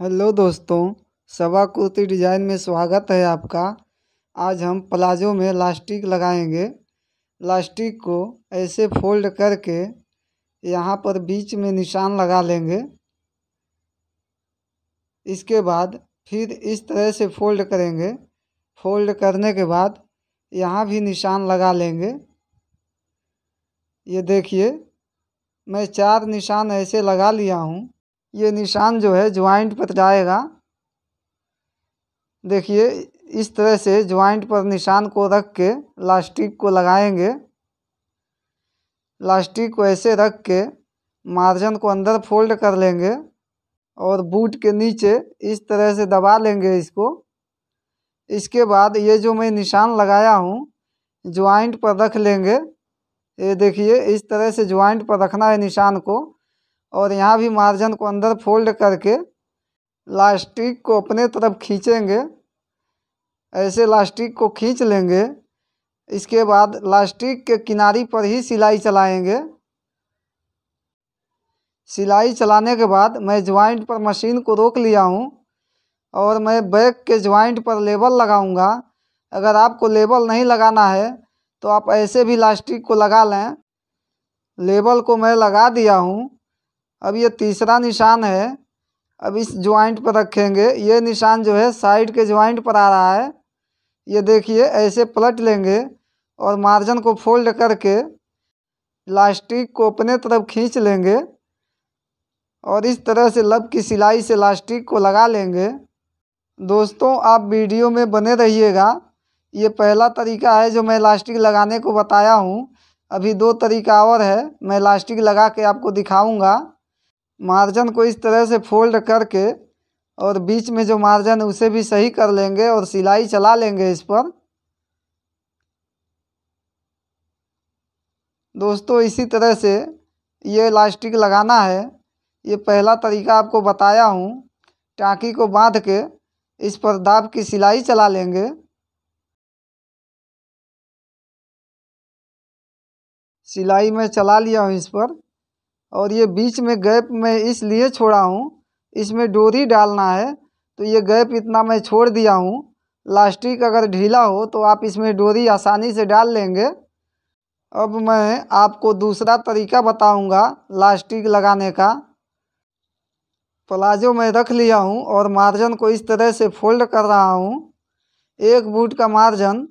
hello दोस्तों सवा kurti design में स्वागत है आपका आज हम प्लाजो में लास्टिक लगाएंगे लास्टिक को ऐसे फोल्ड करके यहाँ पर बीच में निशान लगा लेंगे इसके बाद फिर इस तरह से फोल्ड करेंगे फोल्ड करने के बाद यहाँ भी निशान लगा लेंगे ये देखिए मैं चार निशान ऐसे लगा लिया हूँ ये निशान जो है ज्वाइंट पर जाएगा देखिए इस तरह से ज्वाइंट पर निशान को रख के लास्टिक को लगाएंगे लास्टिक को ऐसे रख के मार्जन को अंदर फोल्ड कर लेंगे और बूट के नीचे इस तरह से दबा लेंगे इसको इसके बाद ये जो मैं निशान लगाया हूँ ज्वाइंट पर रख लेंगे ये देखिए इस तरह से ज्वाइंट पर रखना है निशान को और यहाँ भी मार्जिन को अंदर फोल्ड करके लास्टिक को अपने तरफ खींचेंगे ऐसे लास्टिक को खींच लेंगे इसके बाद लास्टिक के किनारी पर ही सिलाई चलाएंगे सिलाई चलाने के बाद मैं ज्वाइंट पर मशीन को रोक लिया हूँ और मैं बैक के ज्वाइंट पर लेबल लगाऊंगा अगर आपको लेबल नहीं लगाना है तो आप ऐसे भी लास्टिक को लगा लें लेबल को मैं लगा दिया हूँ अब ये तीसरा निशान है अब इस ज्वाइंट पर रखेंगे ये निशान जो है साइड के ज्वाइंट पर आ रहा है ये देखिए ऐसे पलट लेंगे और मार्जिन को फोल्ड करके लास्टिक को अपने तरफ खींच लेंगे और इस तरह से लब की सिलाई से लास्टिक को लगा लेंगे दोस्तों आप वीडियो में बने रहिएगा ये पहला तरीका है जो मैं लास्टिक लगाने को बताया हूँ अभी दो तरीका और है मैं लास्टिक लगा के आपको दिखाऊँगा मार्जन को इस तरह से फोल्ड करके और बीच में जो मार्जन है उसे भी सही कर लेंगे और सिलाई चला लेंगे इस पर दोस्तों इसी तरह से ये इलास्टिक लगाना है ये पहला तरीका आपको बताया हूँ टाँकी को बांध के इस पर दाब की सिलाई चला लेंगे सिलाई में चला लिया हूँ इस पर और ये बीच में गैप मैं इसलिए छोड़ा हूँ इसमें डोरी डालना है तो ये गैप इतना मैं छोड़ दिया हूँ लास्टिक अगर ढीला हो तो आप इसमें डोरी आसानी से डाल लेंगे अब मैं आपको दूसरा तरीका बताऊंगा लास्टिक लगाने का प्लाजो मैं रख लिया हूँ और मार्जन को इस तरह से फोल्ड कर रहा हूँ एक बूट का मार्जन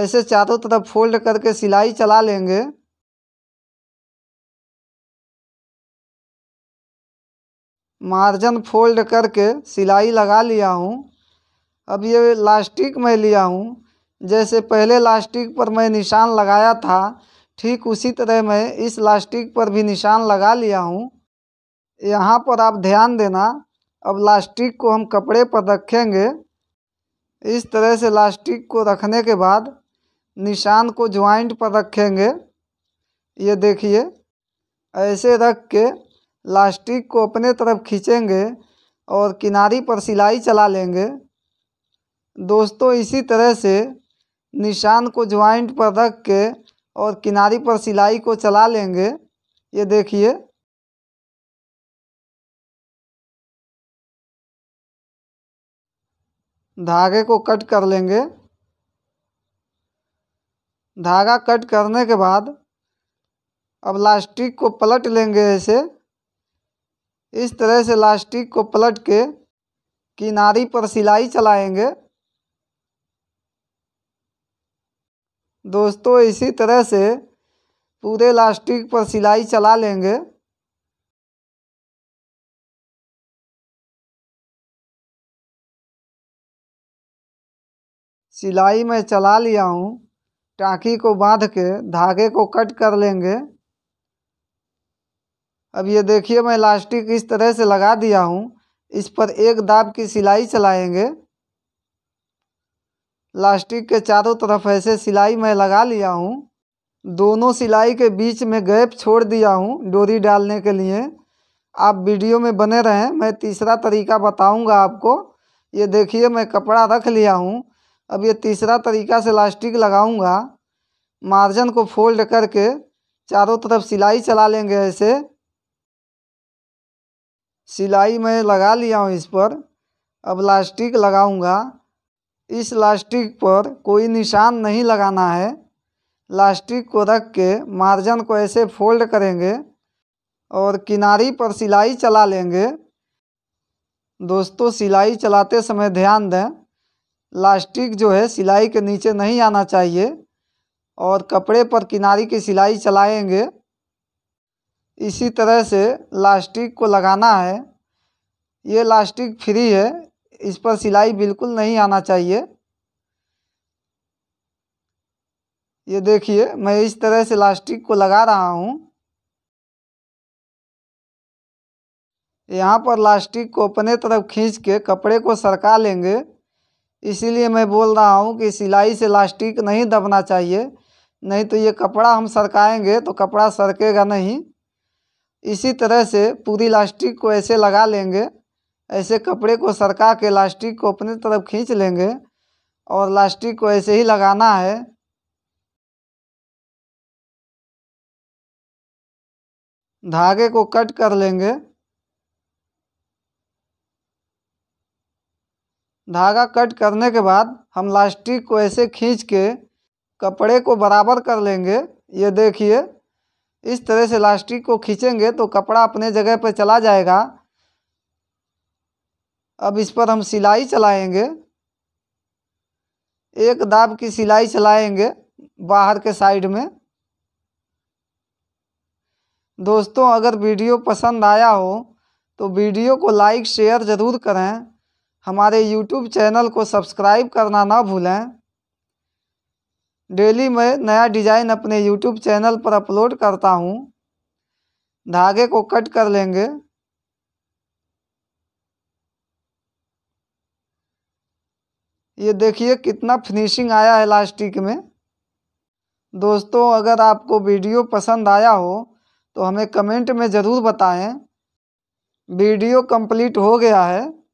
ऐसे चारों तरफ फोल्ड करके सिलाई चला लेंगे मार्जन फोल्ड करके सिलाई लगा लिया हूँ अब ये लास्टिक मैं लिया हूँ जैसे पहले लास्टिक पर मैं निशान लगाया था ठीक उसी तरह मैं इस लास्टिक पर भी निशान लगा लिया हूँ यहाँ पर आप ध्यान देना अब लास्टिक को हम कपड़े पर रखेंगे इस तरह से लास्टिक को रखने के बाद निशान को ज्वाइंट पर रखेंगे ये देखिए ऐसे रख के लास्टिक को अपने तरफ खींचेंगे और किनारी पर सिलाई चला लेंगे दोस्तों इसी तरह से निशान को ज्वाइंट पर रख के और किनारी पर सिलाई को चला लेंगे ये देखिए धागे को कट कर लेंगे धागा कट करने के बाद अब लास्टिक को पलट लेंगे ऐसे इस तरह से लास्टिक को पलट के किनारी पर सिलाई चलाएंगे दोस्तों इसी तरह से पूरे लास्टिक पर सिलाई चला लेंगे सिलाई मैं चला लिया हूँ टाँकी को बांध के धागे को कट कर लेंगे अब ये देखिए मैं इलास्टिक इस तरह से लगा दिया हूँ इस पर एक दाब की सिलाई चलाएंगे लास्टिक के चारों तरफ ऐसे सिलाई मैं लगा लिया हूँ दोनों सिलाई के बीच में गैप छोड़ दिया हूँ डोरी डालने के लिए आप वीडियो में बने रहें मैं तीसरा तरीका बताऊंगा आपको ये देखिए मैं कपड़ा रख लिया हूँ अब ये तीसरा तरीका से लास्टिक लगाऊंगा मार्जन को फोल्ड करके चारों तरफ सिलाई चला लेंगे ऐसे सिलाई मैं लगा लिया हूँ इस पर अब लास्टिक लगाऊंगा इस लास्टिक पर कोई निशान नहीं लगाना है लास्टिक को रख के मार्जन को ऐसे फोल्ड करेंगे और किनारी पर सिलाई चला लेंगे दोस्तों सिलाई चलाते समय ध्यान दें लास्टिक जो है सिलाई के नीचे नहीं आना चाहिए और कपड़े पर किनारी की सिलाई चलाएंगे इसी तरह से लास्टिक को लगाना है ये लास्टिक फ्री है इस पर सिलाई बिल्कुल नहीं आना चाहिए ये देखिए मैं इस तरह से लास्टिक को लगा रहा हूँ यहाँ पर लास्टिक को अपने तरफ खींच के कपड़े को सरका लेंगे इसीलिए मैं बोल रहा हूँ कि सिलाई से लास्टिक नहीं दबना चाहिए नहीं तो ये कपड़ा हम सरकाएंगे तो कपड़ा सरकेगा नहीं इसी तरह से पूरी लास्टिक को ऐसे लगा लेंगे ऐसे कपड़े को सरका के लास्टिक को अपने तरफ खींच लेंगे और लास्टिक को ऐसे ही लगाना है धागे को कट कर लेंगे धागा कट करने के बाद हम लास्टिक को ऐसे खींच के कपड़े को बराबर कर लेंगे ये देखिए इस तरह से इलास्टिक को खींचेंगे तो कपड़ा अपने जगह पर चला जाएगा अब इस पर हम सिलाई चलाएंगे एक दाब की सिलाई चलाएंगे बाहर के साइड में दोस्तों अगर वीडियो पसंद आया हो तो वीडियो को लाइक शेयर ज़रूर करें हमारे यूट्यूब चैनल को सब्सक्राइब करना ना भूलें डेली मैं नया डिजाइन अपने यूट्यूब चैनल पर अपलोड करता हूँ धागे को कट कर लेंगे ये देखिए कितना फिनिशिंग आया है लास्टिक में दोस्तों अगर आपको वीडियो पसंद आया हो तो हमें कमेंट में ज़रूर बताएं वीडियो कंप्लीट हो गया है